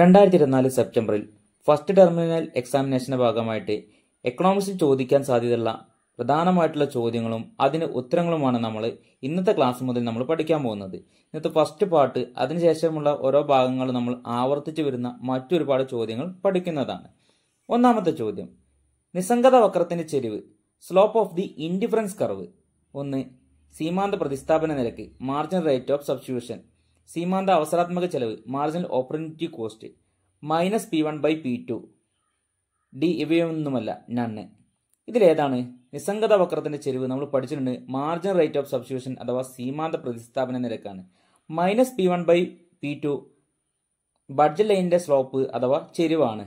രണ്ടായിരത്തി ഇരുപത്തിനാല് സെപ്റ്റംബറിൽ ഫസ്റ്റ് ടെർമിനൽ എക്സാമിനേഷന്റെ ഭാഗമായിട്ട് എക്കണോമിക്സിൽ ചോദിക്കാൻ സാധ്യതയുള്ള പ്രധാനമായിട്ടുള്ള ചോദ്യങ്ങളും അതിന് ഉത്തരങ്ങളുമാണ് നമ്മൾ ഇന്നത്തെ ക്ലാസ് മുതൽ നമ്മൾ പഠിക്കാൻ പോകുന്നത് ഇന്നത്തെ ഫസ്റ്റ് പാർട്ട് അതിനുശേഷമുള്ള ഓരോ ഭാഗങ്ങളും നമ്മൾ ആവർത്തിച്ച് വരുന്ന മറ്റൊരുപാട് ചോദ്യങ്ങൾ പഠിക്കുന്നതാണ് ഒന്നാമത്തെ ചോദ്യം നിസ്സംഗത വക്രത്തിന്റെ ചെരിവ് slope of the indifference curve ഒന്ന് സീമാന്ത പ്രതിസ്ഥാപന നിരക്ക് മാർജിൻ റേറ്റ് ഓഫ് സബ്സ്റ്റിറ്റ്യൂഷൻ സീമാന്ത അവസരാത്മക ചെലവ് marginal opportunity cost minus P one by P two D ഇവയൊന്നുമല്ല നണ്ണ് ഇതിലേതാണ് നിസ്സംഗത വക്രത്തിന്റെ ചെരുവ് നമ്മൾ പഠിച്ചിട്ടുണ്ട് മാർജിനൽ റേറ്റ് ഓഫ് സബ്സ്റ്റിറ്റ്യൂഷൻ അഥവാ സീമാന്ത പ്രതിസ്ഥാപന നിരക്കാണ് minus P one by P two budget ലൈനിന്റെ സ്ലോപ്പ് അഥവാ ചെരുവാണ്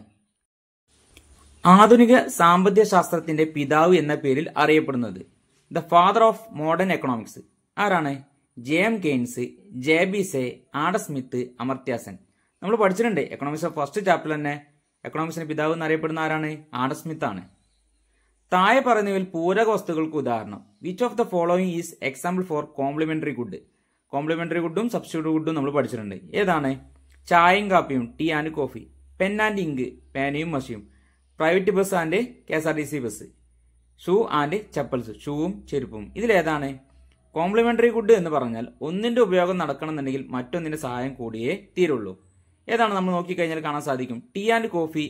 ആധുനിക സാമ്പത്തിക ശാസ്ത്രത്തിന്റെ പിതാവ് എന്ന പേരിൽ അറിയപ്പെടുന്നത് the father of modern economics ആരാണ് J M Keynes J B Say Adam Smith Amartya Sen നമ്മൾ പഠിച്ചിട്ടുണ്ട് എക്കണോമിക്സ് ഫസ്റ്റ് ചാപ്റ്റർ തന്നെ എക്കണോമിക്സിന്റെ പിതാവ് എന്നറിയപ്പെടുന്ന ആരാണ് ആഡ സ്മിത്ത് ആണ് താഴെ പറയുന്നവയിൽ പൂരക വസ്തുക്കൾക്ക് ഉദാഹരണം which of the following is example for complementary good complementary ഗുഡും സബ്സ്റ്റിറ്റ്യൂട്ട് ഗുഡും നമ്മൾ പഠിച്ചിട്ടുണ്ട് ഏതാണ് ചായയും കാപ്പിയും tea and coffee pen and ink പേനയും മഷിയും private bus and K S R T C bus shoe and chappals ഷൂവും ചെരുപ്പും ഇതിലേതാണ് കോംപ്ലിമെന്ററി ഗുഡ് എന്ന് പറഞ്ഞാൽ ഒന്നിന്റെ ഉപയോഗം നടക്കണമെന്നുണ്ടെങ്കിൽ മറ്റൊന്നിന്റെ സഹായം കൂടിയേ തീരുള്ളൂ ഏതാണ് നമ്മൾ നോക്കിക്കഴിഞ്ഞാൽ കാണാൻ സാധിക്കും ടീ ആൻഡ് കോഫി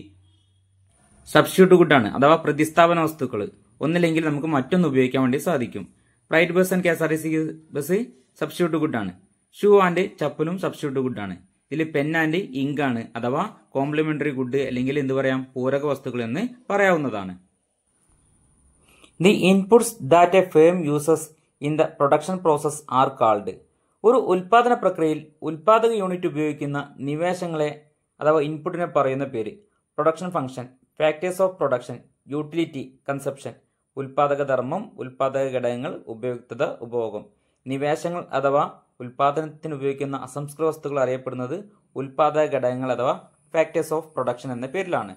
സബ്സ്റ്റിറ്റ്യൂട്ട് ഗുഡാണ് അഥവാ പ്രതിസ്ഥാപന വസ്തുക്കൾ ഒന്നില്ലെങ്കിൽ നമുക്ക് മറ്റൊന്ന് ഉപയോഗിക്കാൻ വേണ്ടി സാധിക്കും private bus and K S R T C bus substitute ഗുഡാണ് ഷൂ ആൻഡ് ചപ്പലും സബ്സ്റ്റിറ്റ്യൂട്ട് ഗുഡാണ് ഇതിൽ പെൻ ആൻഡ് ഇങ്ക് ആണ് അഥവാ കോംപ്ലിമെന്ററി ഗുഡ് അല്ലെങ്കിൽ എന്ത് പറയാം പൂരക വസ്തുക്കൾ എന്ന് പറയാവുന്നതാണ് the inputs that a firm uses in the production process are called ഒരു ഉൽപാദന പ്രക്രിയയിൽ ഉൽപാദക യൂണിറ്റ് ഉപയോഗിക്കുന്ന നിവേശങ്ങളെ അഥവാ ഇൻപുട്ടിനെ പറയുന്ന പേര് production function factors of production utility conception ഉൽപാദക ധർമ്മം ഉൽപാദക ഘടകങ്ങൾ ഉപയുക്തത ഉപഭോഗം നിവേശങ്ങൾ അഥവാ ഉൽപാദനത്തിന് ഉപയോഗിക്കുന്ന അസംസ്കൃത വസ്തുക്കൾ അറിയപ്പെടുന്നത് ഉൽപാദക ഘടകങ്ങൾ അഥവാ ഫാക്ടേഴ്സ് ഓഫ് പ്രൊഡക്ഷൻ എന്ന പേരിലാണ്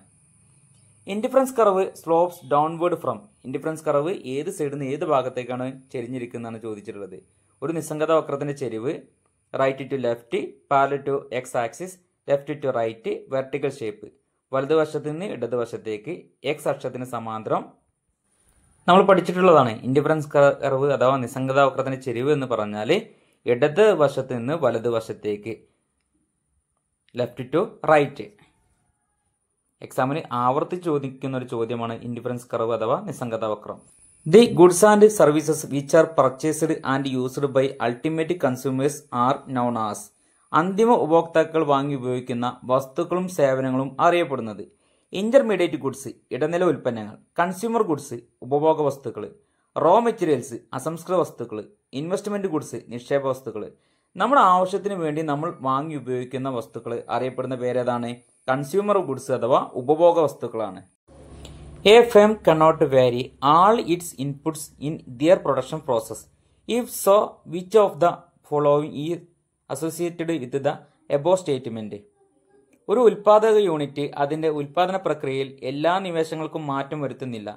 indifference curve slopes downward from indifference curve ഏത് സൈഡിൽ നിന്ന് ഏത് ഭാഗത്തേക്കാണ് ചെരിഞ്ഞിരിക്കുന്നതാണ് ചോദിച്ചിട്ടുള്ളത് ഒരു നിസ്സംഗത വക്രത്തിൻ്റെ ചെരിവ് right to left parallel to X axis left to right vertical shape വലതുവശത്ത് നിന്ന് ഇടതുവശത്തേക്ക് എക്സ് അക്ഷത്തിന് സമാന്തരം നമ്മൾ പഠിച്ചിട്ടുള്ളതാണ് ഇൻഡിഫറൻസ് കറവ് അഥവാ നിസ്സംഗത വക്രത്തിൻ്റെ ചെരിവ് എന്ന് പറഞ്ഞാൽ ഇടത് വശത്ത് നിന്ന് വലതുവശത്തേക്ക് ലെഫ്റ്റ് ടു റൈറ്റ് എക്സാമിന് ആവർത്തിച്ച് ചോദിക്കുന്ന ഒരു ചോദ്യമാണ് ഇൻഡിഫറൻസ് കർവ് അഥവാ നിസ്സംഗത വക്രം the goods and services which are purchased and used by ultimate consumers are known as അന്തിമ ഉപഭോക്താക്കൾ വാങ്ങി ഉപയോഗിക്കുന്ന വസ്തുക്കളും സേവനങ്ങളും അറിയപ്പെടുന്നത് ഇന്റർമീഡിയറ്റ് ഗുഡ്സ് ഇടനില ഉൽപ്പന്നങ്ങൾ കൺസ്യൂമർ ഗുഡ്സ് ഉപഭോഗ വസ്തുക്കൾ റോ മെറ്റീരിയൽസ് അസംസ്കൃത വസ്തുക്കൾ ഇൻവെസ്റ്റ്മെന്റ് ഗുഡ്സ് നിക്ഷേപ വസ്തുക്കൾ നമ്മുടെ ആവശ്യത്തിന് വേണ്ടി നമ്മൾ വാങ്ങി ഉപയോഗിക്കുന്ന വസ്തുക്കൾ അറിയപ്പെടുന്ന പേരേതാണ് കൺസ്യൂമർ ഗുഡ്സ് അഥവാ ഉപഭോഗ വസ്തുക്കളാണ് a firm cannot vary all its inputs in their production process if so which of the following is associated with the above statement ഒരു ഉൽപാദക യൂണിറ്റ് അതിന്റെ ഉൽപാദന പ്രക്രിയയിൽ എല്ലാ നിവേശങ്ങൾക്കും മാറ്റം വരുത്തുന്നില്ല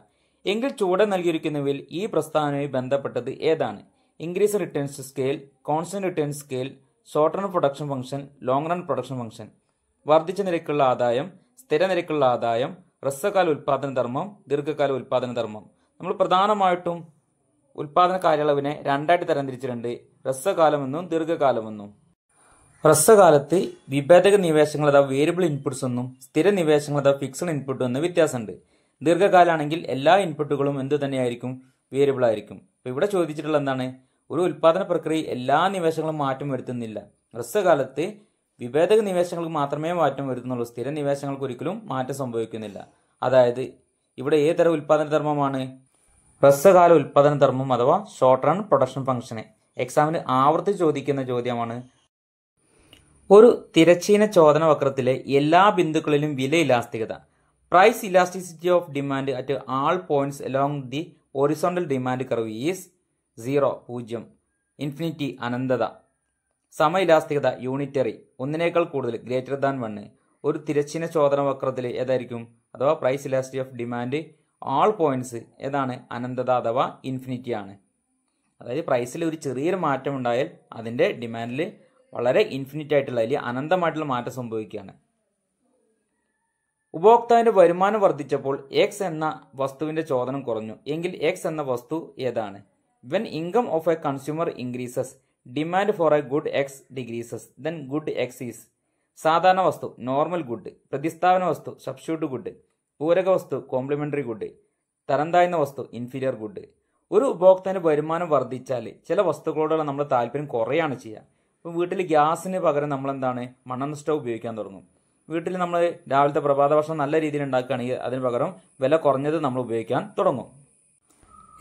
എങ്കിൽ ചൂട് നൽകിയിരിക്കുന്നവയിൽ ഈ പ്രസ്ഥാനവുമായി ബന്ധപ്പെട്ടത് ഏതാണ് increase returns scale constant return scale short run production function long run production function വർദ്ധിച്ച നിരക്കുള്ള ആദായം സ്ഥിര നിരക്കുള്ള ആദായം ഹ്രസ്വകാല ഉൽപാദന ധർമ്മം ദീർഘകാല ഉൽപാദന ധർമ്മം നമ്മൾ പ്രധാനമായിട്ടും ഉൽപാദന കാലയളവിനെ രണ്ടായിട്ട് തരംതിരിച്ചിട്ടുണ്ട് ഹ്രസ്വകാലമെന്നും ദീർഘകാലമെന്നും ഹ്രസ്വകാലത്ത് വിഭേദക നിവേശങ്ങൾ അഥവാ വേരിയബിൾ ഇൻപുട്സ് എന്നും സ്ഥിര നിവേശങ്ങൾ അഥവാ ഫിക്സഡ് ഇൻപുട്ട് എന്നും വ്യത്യാസമുണ്ട് ദീർഘകാലാണെങ്കിൽ എല്ലാ ഇൻപുട്ടുകളും എന്തു തന്നെയായിരിക്കും വേരിയബിൾ ആയിരിക്കും അപ്പോൾ ഇവിടെ ചോദിച്ചിട്ടുള്ള എന്താണ് ഒരു ഉൽപാദന പ്രക്രിയ എല്ലാ നിവേശങ്ങളും മാറ്റം വരുത്തുന്നില്ല ഹ്രസ്വകാലത്ത് വിഭേദക നിവേശങ്ങൾക്ക് മാത്രമേ മാറ്റം വരുത്തുന്നുള്ളൂ സ്ഥിര നിവേശങ്ങൾക്ക് ഒരിക്കലും മാറ്റം സംഭവിക്കുന്നില്ല അതായത് ഇവിടെ ഏത് തരം ഉൽപാദന ധർമ്മമാണ് ഹ്രസ്വകാല ഉൽപാദന ധർമ്മം അഥവാ ഷോർട്ട് റൺ പ്രൊഡക്ഷൻ ഫംഗ്ഷന് എക്സാമിന് ആവർത്തിച്ച് ചോദിക്കുന്ന ചോദ്യമാണ് ഒരു തിരച്ചീന ചോദന വക്രത്തിലെ എല്ലാ ബിന്ദുക്കളിലും വില ഇലാസ്തികത price elasticity of demand at all points along the horizontal demand curve is zero പൂജ്യം ഇൻഫിനിറ്റി അനന്തത സമ ഇലാസ്തികത യൂണിറ്ററി ഒന്നിനേക്കാൾ കൂടുതൽ ഗ്രേറ്റർ ദാൻ വണ്ണ് ഒരു തിരശ്ചിന ചോദന വക്രത്തിൽ ഏതായിരിക്കും അഥവാ price elasticity of demand all points ഏതാണ് അനന്തത അഥവാ ഇൻഫിനിറ്റി ആണ് അതായത് പ്രൈസിൽ ഒരു ചെറിയൊരു മാറ്റം ഉണ്ടായാൽ അതിൻ്റെ ഡിമാൻഡിൽ വളരെ ഇൻഫിനിറ്റ് ആയിട്ടുള്ള അതിൽ അനന്തമായിട്ടുള്ള മാറ്റം സംഭവിക്കുകയാണ് ഉപഭോക്താവിന്റെ വരുമാനം വർദ്ധിച്ചപ്പോൾ എക്സ് എന്ന വസ്തുവിന്റെ ചോദനം കുറഞ്ഞു എങ്കിൽ എക്സ് എന്ന വസ്തു ഏതാണ് when income of a consumer increases demand for a good X decreases then good X is സാധാരണ വസ്തു നോർമൽ ഗുഡ് പ്രതിസ്ഥാപന വസ്തു സബ്സ്റ്റിറ്റ്യൂട്ട് ഗുഡ് പൂരക വസ്തു കോംപ്ലിമെന്ററി ഗുഡ് തരംതാഴ്ന്ന വസ്തു ഇൻഫീരിയർ ഗുഡ് ഒരു ഉപഭോക്താവിന്റെ വരുമാനം വർദ്ധിച്ചാൽ ചില വസ്തുക്കളോടുള്ള നമ്മൾ താല്പര്യം കുറയാണ് ചെയ്യുക ഇപ്പോൾ വീട്ടിൽ ഗ്യാസിന് പകരം നമ്മൾ എന്താണ് മണ്ണെണ്ണ സ്റ്റൗ ഉപയോഗിക്കാൻ തുടങ്ങും വീട്ടിൽ നമ്മൾ രാവിലത്തെ പ്രഭാത ഭക്ഷണം നല്ല രീതിയിൽ ഉണ്ടാക്കുകയാണെങ്കിൽ അതിന് പകരം വില കുറഞ്ഞത് നമ്മൾ ഉപയോഗിക്കാൻ തുടങ്ങും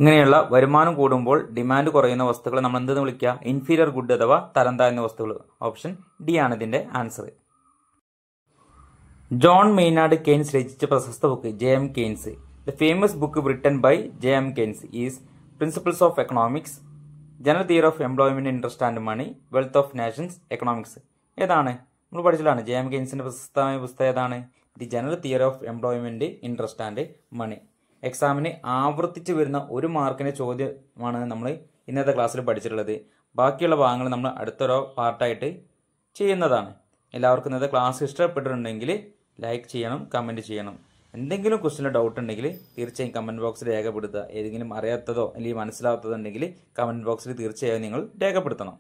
ഇങ്ങനെയുള്ള വരുമാനം കൂടുമ്പോൾ ഡിമാൻഡ് കുറയുന്ന വസ്തുക്കളെ നമ്മൾ എന്തെന്ന് വിളിക്കുക ഇൻഫീരിയർ ഗുഡ് അഥവാ തരം താഴ്ന്ന വസ്തുക്കൾ ഓപ്ഷൻ ഡി ആണ് ഇതിന്റെ ആൻസർ ജോൺ മെയ്നാർഡ് കെയ്ൻസ് രചിച്ച പ്രശസ്ത book J M Keynes the famous book written by J M Keynes is principles of economics general theory of employment interest and money wealth of nations economics ഏതാണ് നമ്മൾ പഠിച്ചതാണ് J M ഗെയിൻസിൻ്റെ പ്രശസ്തമായ പുസ്തകം ഏതാണ് the general theory of employment interest and money എക്സാമിന് ആവർത്തിച്ച് വരുന്ന ഒരു മാർക്കിൻ്റെ ചോദ്യമാണ് നമ്മൾ ഇന്നത്തെ ക്ലാസ്സിൽ പഠിച്ചിട്ടുള്ളത് ബാക്കിയുള്ള ഭാഗങ്ങൾ നമ്മൾ അടുത്തൊരു പാർട്ടായിട്ട് ചെയ്യുന്നതാണ് എല്ലാവർക്കും ഇന്നത്തെ ക്ലാസ് ഇഷ്ടപ്പെട്ടിട്ടുണ്ടെങ്കിൽ ലൈക്ക് ചെയ്യണം കമൻറ്റ് ചെയ്യണം എന്തെങ്കിലും ക്വസ്റ്റിൻ്റെ ഡൗട്ട് ഉണ്ടെങ്കിൽ തീർച്ചയായും കമൻറ്റ് ബോക്സിൽ രേഖപ്പെടുത്തുക ഏതെങ്കിലും അറിയാത്തതോ അല്ലെങ്കിൽ മനസ്സിലാത്തതോ ഉണ്ടെങ്കിൽ കമൻറ്റ് ബോക്സിൽ തീർച്ചയായും നിങ്ങൾ രേഖപ്പെടുത്തണം